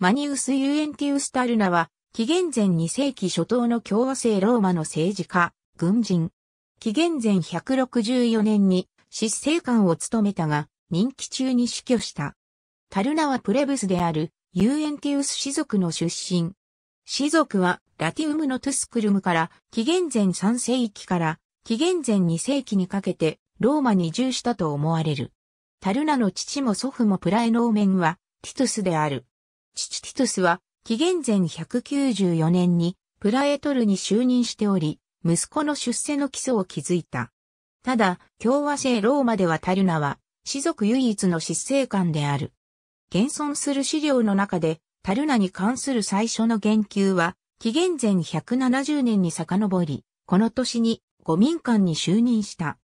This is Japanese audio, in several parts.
マニウス・ユエンティウス・タルナは、紀元前2世紀初頭の共和制ローマの政治家、軍人。紀元前164年に、執政官を務めたが、任期中に死去した。タルナはプレブスである、ユーエンティウス氏族の出身。氏族は、ラティウムのトゥスクルムから、紀元前3世紀から、紀元前2世紀にかけて、ローマに移住したと思われる。タルナの父も祖父もプライノーメンは、ティトゥスである。チチティトゥスは、紀元前194年にプラエトルに就任しており、息子の出世の基礎を築いた。ただ、共和制ローマではタルナは、士族唯一の執政官である。現存する資料の中で、タルナに関する最初の言及は、紀元前170年に遡り、この年に、五民間に就任した。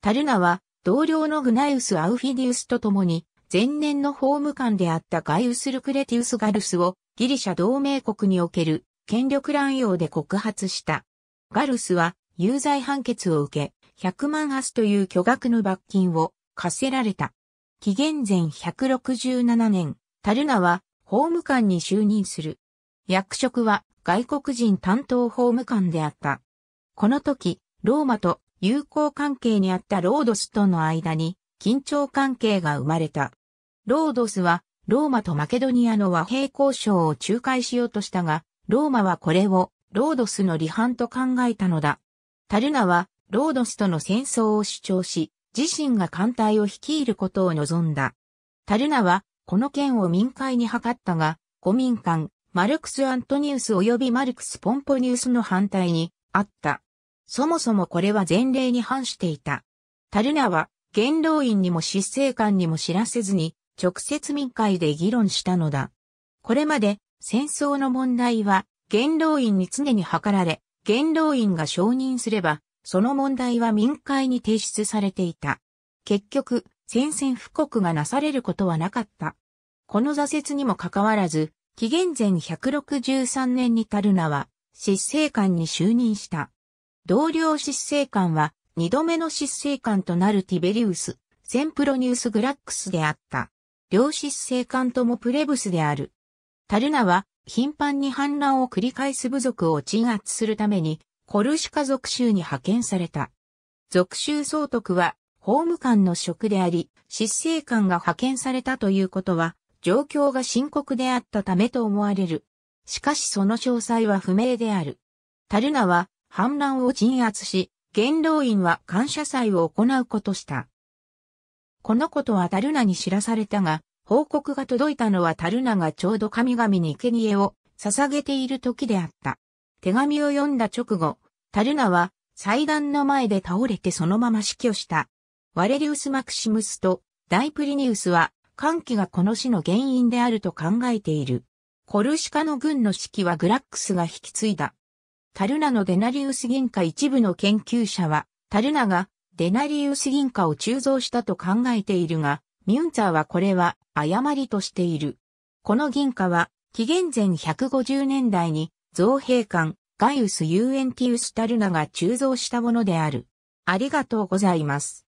タルナは、同僚のグナイウス・アウフィディウスと共に、前年の法務官であったガイウス・ルクレティウス・ガルスをギリシャ同盟国における権力乱用で告発した。ガルスは有罪判決を受け、100万アスという巨額の罰金を課せられた。紀元前167年、タルナは法務官に就任する。役職は外国人担当法務官であった。この時、ローマと友好関係にあったロードスとの間に緊張関係が生まれた。ロードスは、ローマとマケドニアの和平交渉を仲介しようとしたが、ローマはこれを、ロードスの離反と考えたのだ。タルナは、ロードスとの戦争を主張し、自身が艦隊を率いることを望んだ。タルナは、この件を民会に諮ったが、古民間、マルクス・アントニウス及びマルクス・ポンポニウスの反対に、あった。そもそもこれは前例に反していた。タルナは、元老院にも執政官にも知らせずに、直接民会で議論したのだ。これまで戦争の問題は元老院に常に図られ、元老院が承認すれば、その問題は民会に提出されていた。結局、宣戦布告がなされることはなかった。この挫折にもかかわらず、紀元前163年にタルナは、執政官に就任した。同僚執政官は、二度目の執政官となるティベリウス、センプロニウス・グラックスであった。良質生官ともプレブスである。タルナは頻繁に反乱を繰り返す部族を鎮圧するためにコルシカ属州に派遣された。属州総督は法務官の職であり、執政官が派遣されたということは、状況が深刻であったためと思われる。しかしその詳細は不明である。タルナは反乱を鎮圧し、元老院は感謝祭を行うことした。このことはタルナに知らされたが、報告が届いたのはタルナがちょうど神々に生贄を捧げている時であった。手紙を読んだ直後、タルナは祭壇の前で倒れてそのまま死去した。ワレリウス・マクシムスとダイプリニウスは、歓喜がこの死の原因であると考えている。コルシカの軍の指揮はグラックスが引き継いだ。タルナのデナリウス銀貨一部の研究者は、タルナがデナリウス銀貨を鋳造したと考えているが、ミュンツァーはこれは誤りとしている。この銀貨は、紀元前150年代に、造幣官、ガイウス・ユーエンティウス・タルナが鋳造したものである。ありがとうございます。